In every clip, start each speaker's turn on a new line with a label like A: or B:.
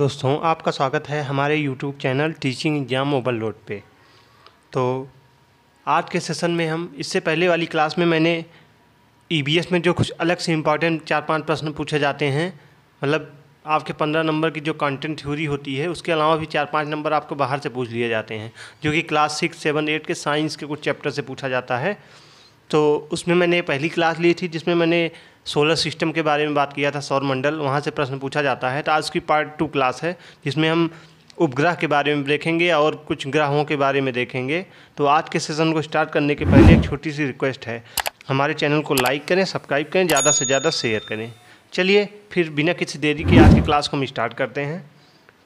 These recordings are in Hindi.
A: दोस्तों आपका स्वागत है हमारे YouTube channel teaching exam overload पे तो आज के सेशन में हम इससे पहले वाली क्लास में मैंने ई e में जो कुछ अलग से इम्पॉर्टेंट चार पांच प्रश्न पूछे जाते हैं मतलब आपके पंद्रह नंबर की जो कंटेंट थ्योरी होती है उसके अलावा भी चार पाँच नंबर आपको बाहर से पूछ लिए जाते हैं जो कि क्लास सिक्स सेवन एट के साइंस के कुछ चैप्टर से पूछा जाता है तो उसमें मैंने पहली क्लास ली थी जिसमें मैंने सोलर सिस्टम के बारे में बात किया था सौरमंडल वहाँ से प्रश्न पूछा जाता है तो आज की पार्ट टू क्लास है जिसमें हम उपग्रह के बारे में देखेंगे और कुछ ग्रहों के बारे में देखेंगे तो आज के सेशन को स्टार्ट करने के पहले एक छोटी सी रिक्वेस्ट है हमारे चैनल को लाइक करें सब्सक्राइब करें ज़्यादा से ज़्यादा शेयर करें चलिए फिर बिना किसी देरी के आज की क्लास को हम स्टार्ट करते हैं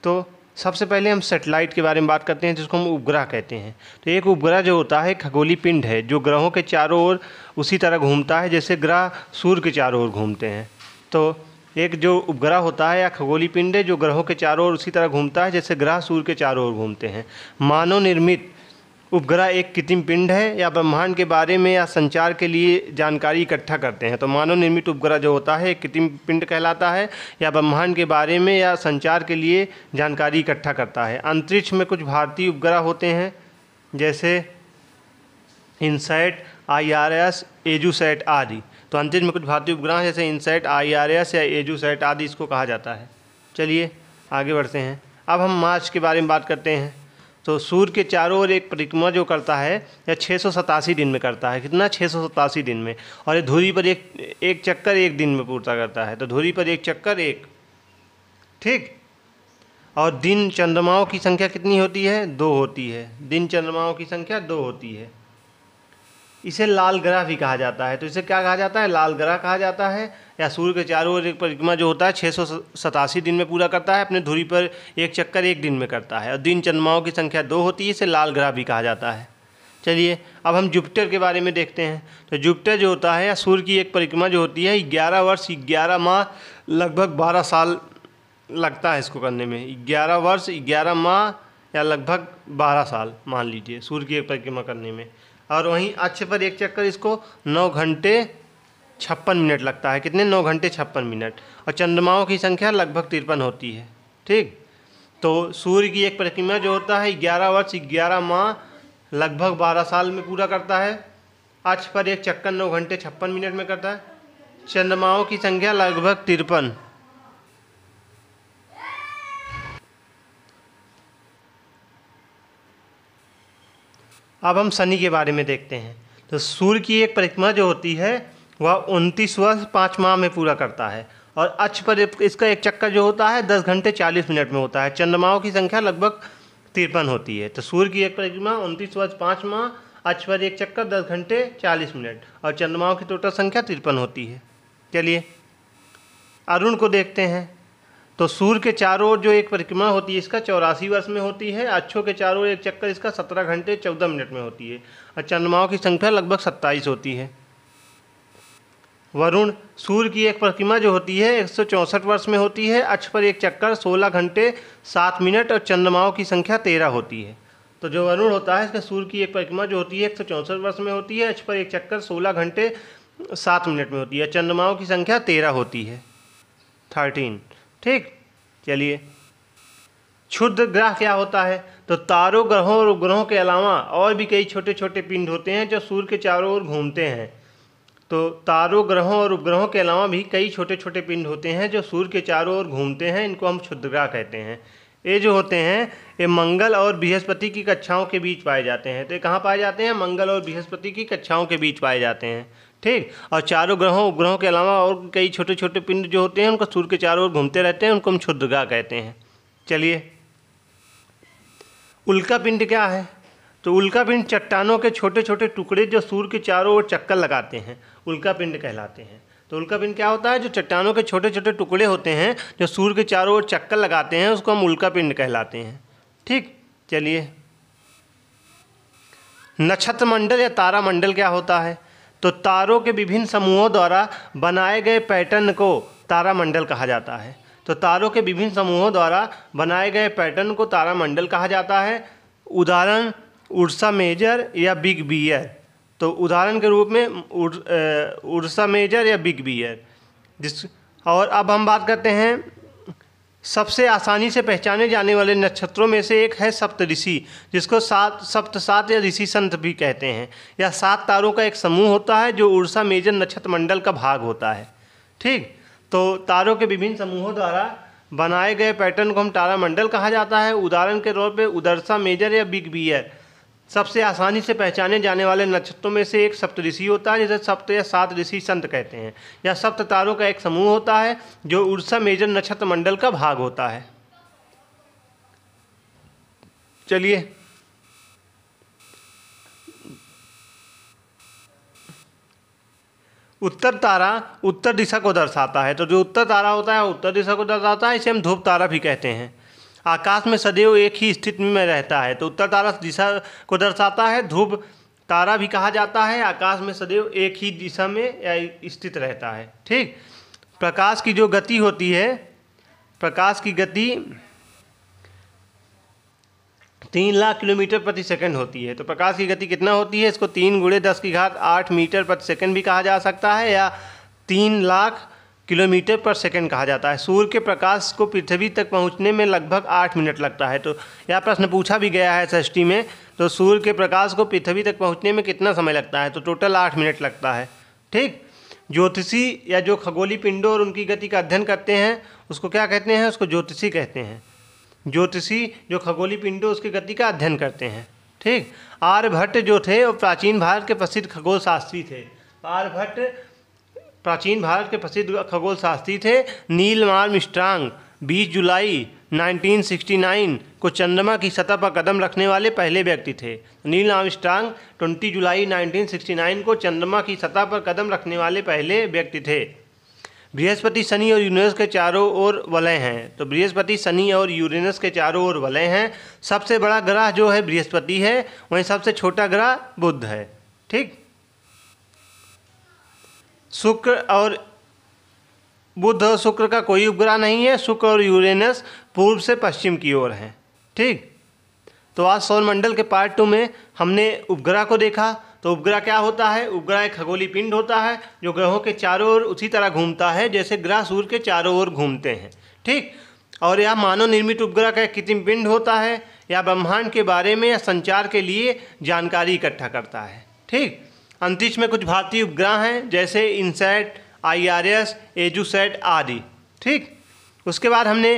A: तो सबसे पहले हम सेटेलाइट के बारे में बात करते हैं जिसको हम उपग्रह कहते हैं तो एक उपग्रह जो होता है खगोली पिंड है जो ग्रहों के चारों ओर उसी तरह घूमता है जैसे ग्रह सूर्य के चारों ओर घूमते हैं तो एक जो उपग्रह होता है या खगोली पिंड है जो ग्रहों के चारों ओर उसी तरह घूमता है जैसे ग्रह सूर्य के चारों ओर घूमते हैं मानव निर्मित उपग्रह एक कृत्रिम पिंड है या ब्रह्मांड के बारे में या संचार के लिए जानकारी इकट्ठा करते हैं तो मानव निर्मित उपग्रह जो होता है कृत्रिम पिंड कहलाता है या ब्रह्मांड के बारे में या संचार के लिए जानकारी इकट्ठा करता है अंतरिक्ष में कुछ भारतीय उपग्रह होते हैं जैसे INSAT I R S EDUSAT आदि तो अंतरिक्ष में कुछ भारतीय उपग्रह जैसे इनसेट आई आर एस या एजूसैट आदि इसको कहा जाता है चलिए आगे बढ़ते हैं अब हम मार्च के बारे में बात करते हैं तो सूर्य के चारों ओर एक परिक्रमा जो करता है या छः दिन में करता है कितना छः दिन में और ये धूरी पर एक एक चक्कर एक दिन में पूर्ता करता है तो धूरी पर एक चक्कर एक ठीक और दिन चंद्रमाओं की संख्या कितनी होती है दो होती है दिन चंद्रमाओं की संख्या दो होती है इसे लाल ग्रह भी कहा जाता है तो इसे क्या कहा जाता है लाल ग्रह कहा जाता है या सूर्य के चारों ओर एक परिक्रमा जो होता है छः दिन में पूरा करता है अपने धुरी पर एक चक्कर एक दिन में करता है और दिन चंद्रमाओं की संख्या दो होती है इसे लाल ग्रह भी कहा जाता है चलिए अब हम जुपिटर के बारे में देखते हैं तो जुपिटर जो होता है या सूर्य की एक परिक्रमा जो होती है ग्यारह वर्ष ग्यारह माह लगभग बारह साल लगता है इसको करने में ग्यारह वर्ष ग्यारह माह या लगभग बारह साल मान लीजिए सूर्य की एक परिक्रमा करने में और वहीं अक्ष पर एक चक्कर इसको नौ घंटे छप्पन मिनट लगता है कितने नौ घंटे छप्पन मिनट और चंद्रमाओं की संख्या लगभग तिरपन होती है ठीक तो सूर्य की एक प्रतिमा जो होता है ग्यारह वर्ष ग्यारह माह लगभग बारह साल में पूरा करता है अक्ष पर एक चक्कर नौ घंटे छप्पन मिनट में करता है चंद्रमाओं की संख्या लगभग तिरपन अब हम शनि के बारे में देखते हैं तो सूर्य की एक परिक्रमा जो होती है वह उनतीस वर्ष पाँच माह में पूरा करता है और अक्ष पर इसका एक चक्कर जो होता है दस घंटे चालीस मिनट में होता है चंद्रमाओं की संख्या लगभग तिरपन होती है तो सूर्य की एक परिक्रमा उनतीस वर्ष पाँच माह अक्ष पर एक चक्कर दस घंटे चालीस मिनट और चंद्रमाओं की टोटल संख्या तिरपन होती है चलिए अरुण को देखते हैं तो सूर्य के चारों ओर जो एक परिक्रमा होती है इसका चौरासी वर्ष में होती है अच्छों के चारों ओर एक चक्कर इसका सत्रह घंटे चौदह मिनट में होती है और चंद्रमाओं की संख्या लगभग सत्ताईस होती है वरुण सूर्य की एक प्रतिमा जो होती है एक वर्ष में होती है अक्ष पर एक चक्कर 16 घंटे 7 मिनट और चंद्रमाओं की संख्या 13 होती है तो जो वरुण होता है इसका सूर्य की एक प्रतिमा जो होती है एक वर्ष में होती है अक्ष पर एक चक्कर 16 घंटे 7 मिनट में होती है चंद्रमाओं की संख्या 13 होती है 13 ठीक चलिए क्षुद्र ग्रह क्या होता है तो तारों ग्रहों और उपग्रहों के अलावा और भी कई छोटे छोटे पिंड होते हैं जो सूर्य के चारों ओर घूमते हैं तो तारों ग्रहों और उपग्रहों के अलावा भी कई छोटे छोटे पिंड होते हैं जो सूर्य के चारों ओर घूमते हैं इनको हम क्षुद्रा कहते हैं ये जो होते हैं ये मंगल और बृहस्पति की कक्षाओं के बीच पाए जाते हैं तो ये कहाँ पाए जाते हैं मंगल और बृहस्पति की कक्षाओं के बीच पाए जाते हैं ठीक और चारों ग्रहों उपग्रहों के अलावा और कई छोटे छोटे पिंड जो होते हैं उनको सूर्य के चारों ओर घूमते रहते हैं उनको हम क्षुद्रग्रह कहते हैं चलिए उल्का पिंड क्या है तो उल्का पिंड चट्टानों के छोटे छोटे टुकड़े जो सूर्य के चारों ओर चक्कर लगाते हैं उल्का पिंड कहलाते हैं तो उल्का पिंड क्या होता है जो चट्टानों के छोटे छोटे टुकड़े होते हैं जो सूर्य के चारों ओर चक्कर लगाते हैं उसको हम उल्का पिंड कहलाते हैं ठीक चलिए नक्षत्र मंडल या तारामंडल क्या होता है तो तारों के विभिन्न समूहों द्वारा बनाए गए पैटर्न को तारामंडल कहा जाता है तो तारों के विभिन्न समूहों द्वारा बनाए गए पैटर्न को तारामंडल कहा जाता है उदाहरण उड़सा मेजर या बिग बियर तो उदाहरण के रूप में उड़, उड़सा मेजर या बिग बियर जिस और अब हम बात करते हैं सबसे आसानी से पहचाने जाने वाले नक्षत्रों में से एक है सप्तऋषि जिसको सात सप्त सात या ऋषि संत भी कहते हैं या सात तारों का एक समूह होता है जो उड़सा मेजर नक्षत्र मंडल का भाग होता है ठीक तो तारों के विभिन्न समूहों द्वारा बनाए गए पैटर्न को हम तारामंडल कहा जाता है उदाहरण के तौर पर उदरसा मेजर या बिग बियर सबसे आसानी से पहचाने जाने वाले नक्षत्रों में से एक सप्तऋषि होता है जिसे सप्त या सात ऋषि संत कहते हैं या सप्त तारों का एक समूह होता है जो उर्सा मेजर नक्षत्र मंडल का भाग होता है चलिए उत्तर तारा उत्तर दिशा को दर्शाता है तो जो उत्तर तारा होता है उत्तर दिशा को दर्शाता है इसे हम धूप तारा भी कहते हैं आकाश में सदैव एक ही स्थिति में रहता है तो उत्तर तारा दिशा को दर्शाता है ध्रुव तारा भी कहा जाता है आकाश में सदैव एक ही दिशा में स्थित रहता है ठीक प्रकाश की जो गति होती है प्रकाश की गति तीन लाख किलोमीटर प्रति सेकंड होती है तो प्रकाश की गति कितना होती है इसको तीन गुड़े दस की घात आठ मीटर प्रति सेकंड भी कहा जा सकता है या तीन लाख किलोमीटर पर सेकंड कहा जाता है सूर्य के प्रकाश को पृथ्वी तक पहुंचने में लगभग आठ मिनट लगता है तो यह प्रश्न पूछा भी गया है षष्टी में तो सूर्य के प्रकाश को पृथ्वी तक पहुंचने में कितना समय लगता है तो टोटल आठ मिनट लगता है ठीक ज्योतिषी या जो खगोली पिंडों और उनकी गति का अध्ययन करते हैं उसको क्या कहते हैं उसको ज्योतिषी कहते हैं ज्योतिषी जो खगोली पिंडों उसकी गति का अध्ययन करते हैं ठीक आर्यभट्ट जो थे वो प्राचीन भारत के प्रसिद्ध खगोल शास्त्री थे आर्यभट्ट प्राचीन भारत के प्रसिद्ध खगोल शास्त्री थे नील मार्म स्ट्रांग बीस जुलाई 1969 को चंद्रमा की सतह पर कदम रखने वाले पहले व्यक्ति थे नील आर्मस्ट्रांग 20 जुलाई 1969 को चंद्रमा की सतह पर कदम रखने वाले पहले व्यक्ति थे बृहस्पति शनि और यूरेनस के चारों ओर वलय हैं तो बृहस्पति शनि और यूरेनस के चारों ओर वलय हैं सबसे बड़ा ग्रह जो है बृहस्पति है वहीं सबसे छोटा ग्रह बुद्ध है ठीक शुक्र और बुध शुक्र का कोई उपग्रह नहीं है शुक्र और यूरेनस पूर्व से पश्चिम की ओर हैं ठीक तो आज सौरमंडल के पार्ट टू में हमने उपग्रह को देखा तो उपग्रह क्या होता है उपग्रह एक खगोली पिंड होता है जो ग्रहों के चारों ओर उसी तरह घूमता है जैसे ग्रह सूर्य के चारों ओर घूमते हैं ठीक और यह मानव निर्मित उपग्रह का एक कृत्रिम पिंड होता है या ब्रह्मांड के बारे में या संचार के लिए जानकारी इकट्ठा करता है ठीक अंतरिक्ष में कुछ भारतीय उपग्रह हैं जैसे इनसेट आईआरएस एजुसेट आदि ठीक उसके बाद हमने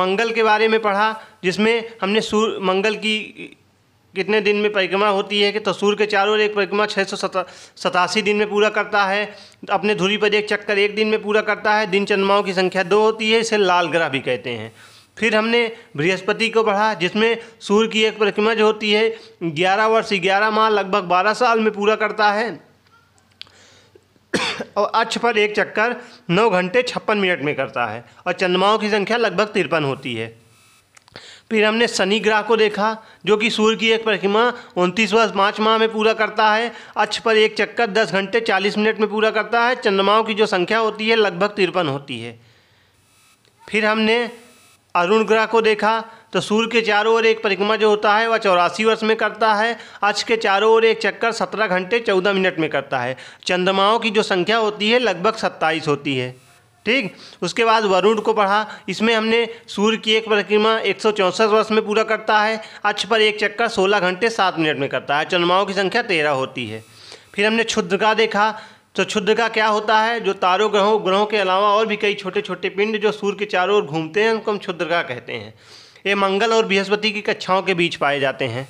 A: मंगल के बारे में पढ़ा जिसमें हमने सूर्य मंगल की कितने दिन में परिक्रमा होती है कि तो सूर्य के चारों ओर एक परिक्रमा छः सौ सता, सतासी दिन में पूरा करता है अपने धुरी पर एक चक्कर एक दिन में पूरा करता है दिन चंद्रमाओं की संख्या दो होती है इसे लाल ग्रह भी कहते हैं फिर हमने बृहस्पति को पढ़ा जिसमें सूर्य की एक प्रतिमा जो होती है ग्यारह वर्ष ग्यारह माह लगभग बारह साल में पूरा करता है और अक्ष पर एक चक्कर नौ घंटे छप्पन मिनट में करता है और चंद्रमाओं की संख्या लगभग तिरपन होती है फिर हमने शनि ग्रह को देखा जो कि सूर्य की एक प्रतिमा उनतीस वर्ष पाँच माह में पूरा करता है अक्ष पर एक चक्कर दस घंटे चालीस मिनट में पूरा करता है चंद्रमाओं की जो संख्या होती है लगभग तिरपन होती है फिर हमने अरुण ग्रह को देखा तो सूर्य के चारों ओर एक परिक्रमा जो होता है वह चौरासी वर्ष में करता है अक्ष के चारों ओर एक चक्कर सत्रह घंटे चौदह मिनट में करता है चंद्रमाओं की जो संख्या होती है लगभग सत्ताईस होती है ठीक उसके बाद वरुण को पढ़ा इसमें हमने सूर्य की एक परिक्रमा एक वर्ष में पूरा करता है अक्ष पर एक चक्कर सोलह घंटे सात मिनट में करता है चंद्रमाओं की संख्या तेरह होती है फिर हमने क्षुद्र का देखा तो क्षुद्र का क्या होता है जो तारों ग्रहों ग्रहों के अलावा और भी कई छोटे छोटे पिंड जो सूर्य के चारों ओर घूमते हैं उनको हम क्षुद्र का कहते हैं ये मंगल और बृहस्पति की कक्षाओं के बीच पाए जाते हैं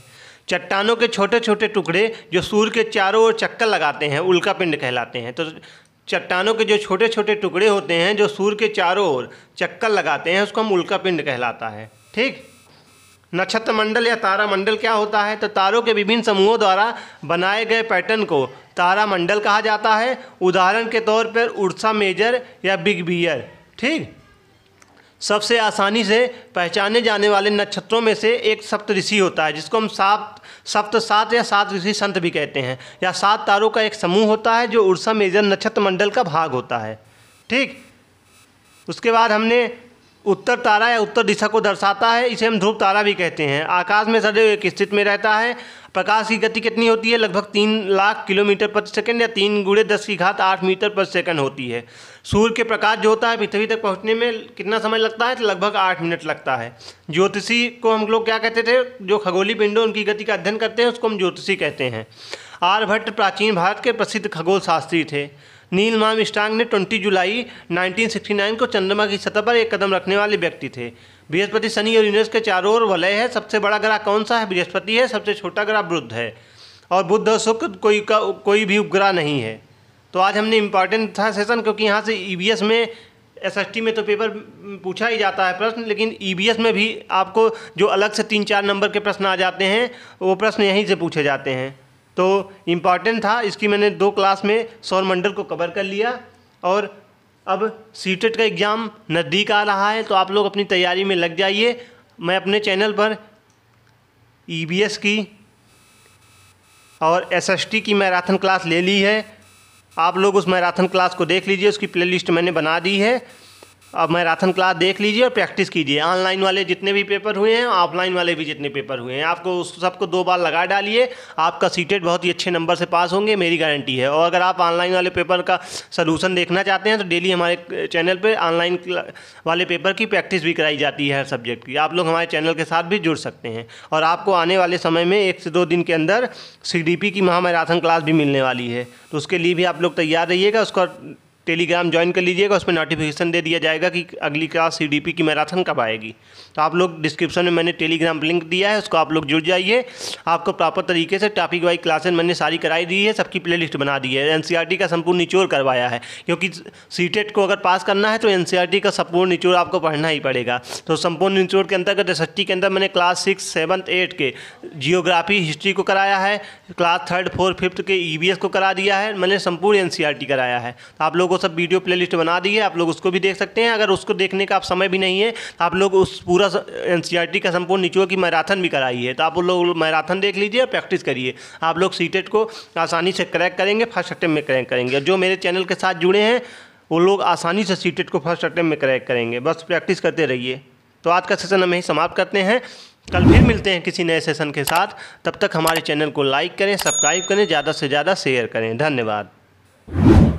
A: चट्टानों के छोटे छोटे टुकड़े जो सूर्य के चारों ओर चक्कर लगाते हैं उल्का पिंड कहलाते हैं तो चट्टानों के जो छोटे छोटे टुकड़े होते हैं जो सूर्य के चारों ओर चक्कर लगाते हैं उसको हम उल्का पिंड कहलाता है ठीक नक्षत्र मंडल या तारामंडल क्या होता है तो तारों के विभिन्न समूहों द्वारा बनाए गए पैटर्न को तारामंडल कहा जाता है उदाहरण के तौर पर उड़सा मेजर या बिग बियर ठीक सबसे आसानी से पहचाने जाने वाले नक्षत्रों में से एक सप्तऋषि होता है जिसको हम सात सप्त सात या सात ऋषि संत भी कहते हैं या सात तारों का एक समूह होता है जो उड़सा मेजर नक्षत्र मंडल का भाग होता है ठीक उसके बाद हमने उत्तर तारा या उत्तर दिशा को दर्शाता है इसे हम ध्रुव तारा भी कहते हैं आकाश में सदैव एक स्थित में रहता है प्रकाश की गति कितनी होती है लगभग तीन लाख किलोमीटर प्रति सेकंड या तीन गुड़े दस की घात आठ मीटर प्रति सेकंड होती है सूर्य के प्रकाश जो होता है पृथ्वी तक पहुंचने में कितना समय लगता है तो लगभग आठ मिनट लगता है ज्योतिषी को हम लोग क्या कहते थे जो खगोली पिंडों उनकी गति का अध्ययन करते हैं उसको हम ज्योतिषी कहते हैं आर्यभट्ट प्राचीन भारत के प्रसिद्ध खगोल शास्त्री थे माम स्टांग ने 20 जुलाई 1969 को चंद्रमा की सतह पर एक कदम रखने वाले व्यक्ति थे बृहस्पति शनि और यूनिवर्स के चारों ओर वलय है सबसे बड़ा ग्रह कौन सा है बृहस्पति है सबसे छोटा ग्रह बुद्ध है और बुद्ध और शुक्र कोई का कोई भी उपग्रह नहीं है तो आज हमने इम्पॉर्टेंट था सेशन क्योंकि यहाँ से ई e में एस में तो पेपर पूछा ही जाता है प्रश्न लेकिन ई e में भी आपको जो अलग से तीन चार नंबर के प्रश्न आ जाते हैं वो प्रश्न यहीं से पूछे जाते हैं तो इम्पॉर्टेंट था इसकी मैंने दो क्लास में सौर मंडल को कवर कर लिया और अब सी e का एग्ज़ाम नज़दीक आ रहा है तो आप लोग अपनी तैयारी में लग जाइए मैं अपने चैनल पर ई e की और एस की मैराथन क्लास ले ली है आप लोग उस मैराथन क्लास को देख लीजिए उसकी प्लेलिस्ट मैंने बना दी है अब मैराथन क्लास देख लीजिए और प्रैक्टिस कीजिए ऑनलाइन वाले जितने भी पेपर हुए हैं ऑफलाइन वाले भी जितने पेपर हुए हैं आपको उस सबको दो बार लगा डालिए आपका सीटेट बहुत ही अच्छे नंबर से पास होंगे मेरी गारंटी है और अगर आप ऑनलाइन वाले पेपर का सलूशन देखना चाहते हैं तो डेली हमारे चैनल पर ऑनलाइन वाले पेपर की प्रैक्टिस भी कराई जाती है हर सब्जेक्ट की आप लोग हमारे चैनल के साथ भी जुड़ सकते हैं और आपको आने वाले समय में एक से दो दिन के अंदर सी की महामैराथन क्लास भी मिलने वाली है तो उसके लिए भी आप लोग तैयार रहिएगा उसका टेलीग्राम ज्वाइन कर लीजिएगा उसमें नोटिफिकेशन दे दिया जाएगा कि अगली क्लास सी की मैराथन कब आएगी तो आप लोग डिस्क्रिप्शन में मैंने टेलीग्राम लिंक दिया है उसको आप लोग जुड़ जाइए आपको प्रॉपर तरीके से टॉपिक वाइज क्लासेज मैंने सारी कराई दी है सबकी लिस्ट बना दी है एन e का संपूर्ण निचोर करवाया है क्योंकि सी e को अगर पास करना है तो एन e का संपूर्ण निचोर आपको पढ़ना ही पड़ेगा तो संपूर्ण निचोर के अंतर्गत एस के अंदर मैंने क्लास सिक्स सेवन्थ एट के जियोग्राफी हिस्ट्री को कराया है क्लास थर्ड फोर्थ फिफ्थ के ई e को करा दिया है मैंने संपूर्ण एन e कराया है तो आप लोगों को सब वीडियो प्ले लिस्ट बना दी है आप लोग उसको भी देख सकते हैं अगर उसको देखने का आप समय भी नहीं है तो आप लोग उस पूरा एन e का संपूर्ण नीचो की मैराथन भी कराई है तो आप लोग मैराथन देख लीजिए और प्रैक्टिस करिए आप लोग सी को आसानी से क्रैक करेंगे फर्स्ट अटैम्प में क्रैक करेंगे जो मेरे चैनल के साथ जुड़े हैं वो लोग आसानी से सीटेट को फर्स्ट अटैम्प में क्रैक करेंगे बस प्रैक्टिस करते रहिए तो आज का सेशन हम यही समाप्त करते हैं कल फिर मिलते हैं किसी नए सेशन के साथ तब तक हमारे चैनल को लाइक करें सब्सक्राइब करें ज़्यादा से ज़्यादा शेयर करें धन्यवाद